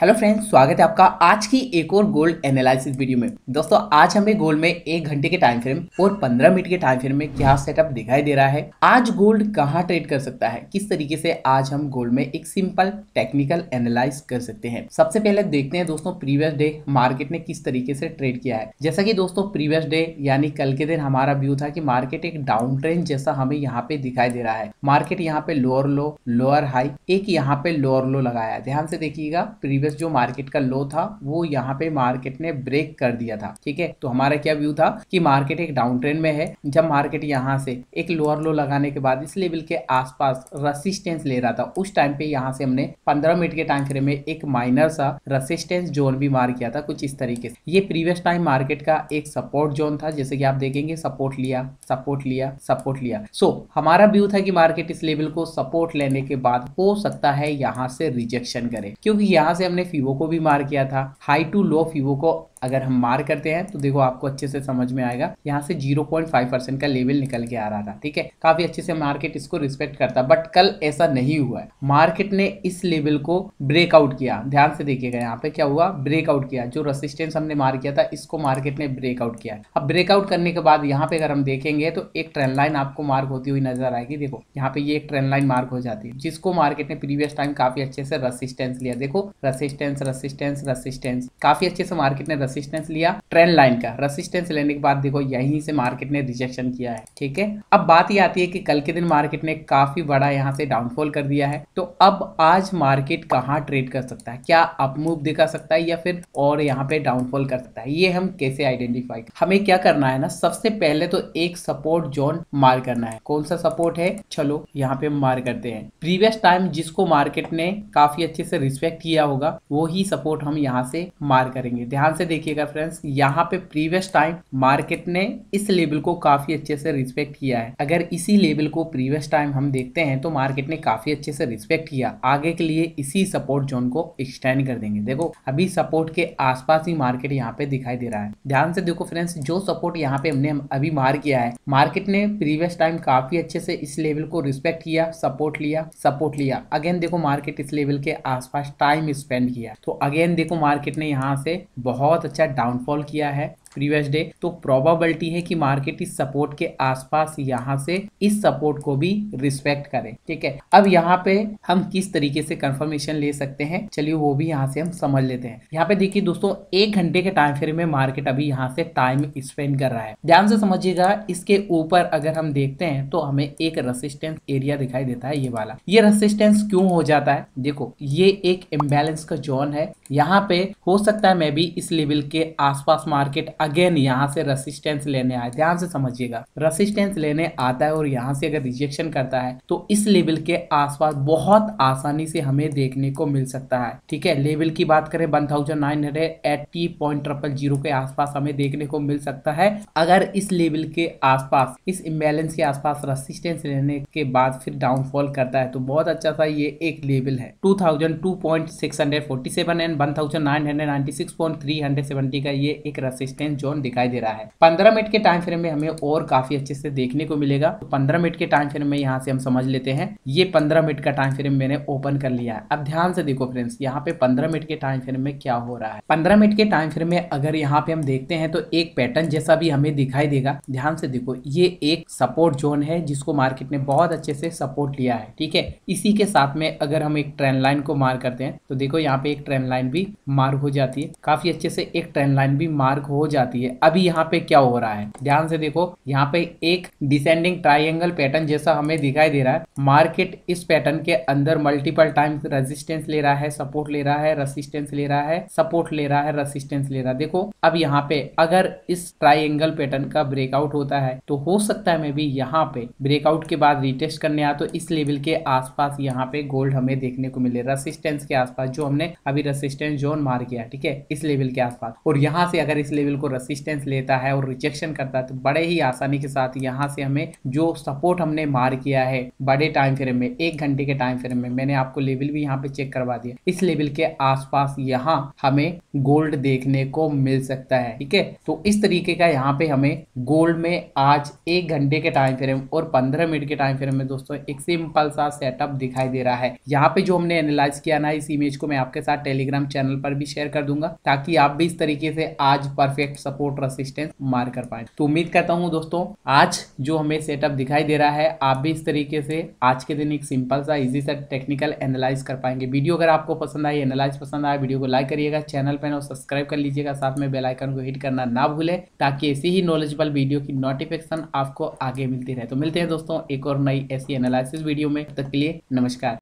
hello friends स्वागत है आपका आज की एक और गोल्ड एनालिसिस वीडियो में दोस्तों आज हमें गोल्ड में एक घंटे के टाइम फ्रेम और पंद्रह मिनट के टाइम फ्रेम में क्या सेटअप दिखाई दे रहा है आज गोल्ड कहाँ ट्रेड कर सकता है किस तरीके से आज हम गोल्ड में एक सिंपल टेक्निकल एनालाइज कर सकते हैं सबसे पहले देखते हैं दोस्तों प्रीवियस डे मार्केट ने किस तरीके से ट्रेड किया है जैसा की दोस्तों प्रीवियस डे यानी कल के दिन हमारा व्यू था की मार्केट एक डाउन ट्रेंड जैसा हमें यहाँ पे दिखाई दे रहा है मार्केट यहाँ पे लोअर लो लोअर हाई एक यहाँ पे लोअर लो लगाया ध्यान से देखिएगा प्रीवियस प्रीवियस जो मार्केट का लो था वो यहाँ पे मार्केट ने ब्रेक कर दिया था ठीक है तो हमारा क्या व्यू था कि मार्केट एक डाउन ट्रेंड में है जब मार्केट यहाँ से एक लोअर लो लगाने के बाद इस लेवल के आसपास रसिस्टेंस ले रहा था उस टाइम पे यहाँ से हमने पंद्रह मिनट के टाइम फ्रेम में एक माइनर सा रसिस्टेंस जोन भी मार किया था कुछ इस तरीके से ये प्रीवियस टाइम मार्केट का एक सपोर्ट जोन था जैसे कि आप देखेंगे सपोर्ट लिया सपोर्ट लिया सपोर्ट लिया सो so, हमारा व्यू था कि मार्केट इस लेवल को सपोर्ट लेने के बाद हो सकता है यहाँ से रिजेक्शन करे क्योंकि यहाँ से हमने फीवो को भी मार किया था हाई टू लो फीवो को अगर हम मार करते हैं तो देखो आपको अच्छे से समझ में आएगा यहाँ से 0.5 परसेंट का लेवल निकल के आ रहा था ठीक है काफी अच्छे से मार्केट इसको रिस्पेक्ट करता बट कल ऐसा नहीं हुआ है मार्केट ने इस लेवल को ब्रेकआउट किया ध्यान से देखिएगा यहाँ पे क्या हुआ ब्रेकआउट किया जो रेसिस्टेंस हमने मार किया था इसको मार्केट ने ब्रेकआउट किया अब ब्रेकआउट करने के बाद यहाँ पे अगर हम देखेंगे तो एक ट्रेंड लाइन आपको मार्क होती हुई नजर आएगी देखो यहाँ पे एक ट्रेंड लाइन मार्क हो जाती है जिसको मार्केट ने प्रीवियस टाइम काफी अच्छे से रसिस्टेंस लिया देखो रसिस्टेंस रसिस्टेंस रसिस्टेंस काफी अच्छे से मार्केट ने रेसिस्टेंस लिया ट्रेंड लाइन का रेसिस्टेंस लेने के बाद देखो यहीं से मार्केट ने रिजेक्शन किया है ठीक है अब बात ये आती है कि कल के दिन मार्केट ने काफी बड़ा यहाँ से डाउनफॉल कर दिया है तो अब आज मार्केट कहाँ ट्रेड कर सकता है क्या अपमूव दिखा सकता है या फिर और यहाँ पे डाउनफॉल कर सकता है ये हम कैसे आइडेंटिफाई हमें क्या करना है ना सबसे पहले तो एक सपोर्ट जोन मार करना है कौन सा सपोर्ट है चलो यहाँ पे मार करते हैं प्रीवियस टाइम जिसको मार्केट ने काफी अच्छे से रिस्पेक्ट किया होगा वो ही सपोर्ट हम यहाँ से मार करेंगे ध्यान से देखिए देखिएगा फ्रेंड्स यहाँ पे प्रीवियस टाइम मार्केट ने इस लेवल को काफी अच्छे से रिस्पेक्ट किया है अगर इसी लेवल को प्रीवियस टाइम हम देखते हैं तो मार्केट ने काफी अच्छे से रिस्पेक्ट किया आगे के लिए इसी सपोर्ट जोन को एक्सटेंड कर देंगे देखो अभी सपोर्ट के आसपास ही मार्केट यहाँ पे दिखाई दे रहा है ध्यान से देखो फ्रेंड्स जो सपोर्ट यहाँ पे हमने अभी मार किया है मार्केट ने प्रीवियस टाइम काफी अच्छे से इस लेवल को रिस्पेक्ट किया सपोर्ट लिया सपोर्ट लिया अगेन देखो मार्केट इस लेवल के आसपास टाइम स्पेंड किया तो अगेन देखो मार्केट ने यहाँ से बहुत बहुत अच्छा डाउनफॉल किया है प्रीवियस डे तो प्रोबेबिलिटी है कि मार्केट इस सपोर्ट के आसपास यहाँ से इस सपोर्ट को भी रिस्पेक्ट करे ठीक है अब यहाँ पे हम किस तरीके से कंफर्मेशन ले सकते हैं चलिए वो भी यहाँ से हम समझ लेते हैं यहाँ पे देखिए दोस्तों एक घंटे के टाइम फ्रेम में मार्केट अभी यहाँ से टाइम स्पेंड कर रहा है ध्यान से समझिएगा इसके ऊपर अगर हम देखते हैं तो हमें एक रेसिस्टेंस एरिया दिखाई देता है ये वाला ये रेसिस्टेंस क्यों हो जाता है देखो ये एक इम्बेलेंस का जोन है यहाँ पे हो सकता है मैं भी इस लेवल के आसपास मार्केट अगेन यहाँ से रेसिस्टेंस लेने आए ध्यान से समझिएगा रेसिस्टेंस लेने आता है और यहाँ से अगर रिजेक्शन करता है तो इस लेवल के आसपास बहुत आसानी से हमें देखने को मिल सकता है ठीक है लेवल की बात करें वन थाउजेंड नाइन हंड्रेड के आसपास हमें देखने को मिल सकता है अगर इस लेवल के आसपास इस इम्बेलेंस के आसपास रेसिस्टेंस लेने के बाद फिर डाउनफॉल करता है तो बहुत अच्छा सा ये एक लेवल है two thousand two point six hundred forty seven and one thousand nine hundred ninety six point three hundred seventy का ये एक रेसिस्टेंस रेड जोन दिखाई दे रहा है पंद्रह मिनट के टाइम फ्रेम में हमें और काफी अच्छे से देखने को मिलेगा तो पंद्रह मिनट के टाइम फ्रेम में यहाँ से हम समझ लेते हैं ये पंद्रह मिनट का टाइम फ्रेम मैंने ओपन कर लिया है अब ध्यान से देखो फ्रेंड्स यहाँ पे पंद्रह मिनट के टाइम फ्रेम में क्या हो रहा है पंद्रह मिनट के टाइम फ्रेम में अगर यहाँ पे हम देखते हैं तो एक पैटर्न जैसा भी हमें दिखाई देगा ध्यान से देखो ये एक सपोर्ट जोन है जिसको मार्केट ने बहुत अच्छे से सपोर्ट लिया है ठीक है इसी के साथ में अगर हम एक ट्रेन लाइन को मार करते हैं तो देखो यहाँ पे एक ट्रेन लाइन भी मार्ग हो जाती है काफी अच्छे से एक ट्रेन लाइन भी मार्ग हो जाती जाती है अभी यहाँ पे क्या हो रहा है ध्यान से देखो यहाँ पे एक डिसेंडिंग ट्राइंगल पैटर्न जैसा हमें दिखाई दे रहा है मार्केट इस पैटर्न के अंदर मल्टीपल टाइम्स रेजिस्टेंस ले रहा है सपोर्ट ले रहा है रेसिस्टेंस ले रहा है सपोर्ट ले रहा है रेसिस्टेंस ले रहा है देखो अब यहाँ पे अगर इस ट्राइंगल पैटर्न का ब्रेकआउट होता है तो हो सकता है मे भी यहाँ पे ब्रेकआउट के बाद रिटेस्ट करने आ तो इस लेवल के आसपास यहाँ पे गोल्ड हमें देखने को मिले रेसिस्टेंस के आसपास जो हमने अभी रेसिस्टेंस जोन मार किया ठीक है इस लेवल के आसपास और यहाँ से अगर इस लेवल को रेसिस्टेंस लेता है और रिजेक्शन करता है तो बड़े ही आसानी के साथ यहाँ से हमें जो सपोर्ट हमने मार किया है बड़े टाइम फ्रेम में एक घंटे के टाइम फ्रेम में मैंने आपको लेवल भी यहाँ पे चेक करवा दिया इस लेवल के आसपास यहाँ हमें गोल्ड देखने को मिल सकता है ठीक है तो इस तरीके का यहाँ पे हमें गोल्ड में आज एक घंटे के टाइम फ्रेम और पंद्रह मिनट के टाइम फ्रेम में दोस्तों एक सिंपल सा सेटअप दिखाई दे रहा है यहाँ पे जो हमने एनालाइज किया ना इस इमेज को मैं आपके साथ टेलीग्राम चैनल पर भी शेयर कर दूंगा ताकि आप भी इस तरीके से आज परफेक्ट सपोर्ट रसिस्टेंस मार कर पाए तो उम्मीद करता हूँ दोस्तों आज जो हमें सेटअप दिखाई दे रहा है आप भी इस तरीके से आज के दिन एक सिंपल सा इजी सा टेक्निकल एनालाइज कर पाएंगे वीडियो अगर आपको पसंद आई एनालाइज पसंद आया वीडियो को लाइक करिएगा चैनल पर सब्सक्राइब कर लीजिएगा साथ में बेलाइकन को हिट करना ना भूले ताकि ऐसी ही नॉलेजेबल वीडियो की नोटिफिकेशन आपको आगे मिलती रहे तो मिलते हैं दोस्तों एक और नई ऐसी एनालिस वीडियो में तक के लिए नमस्कार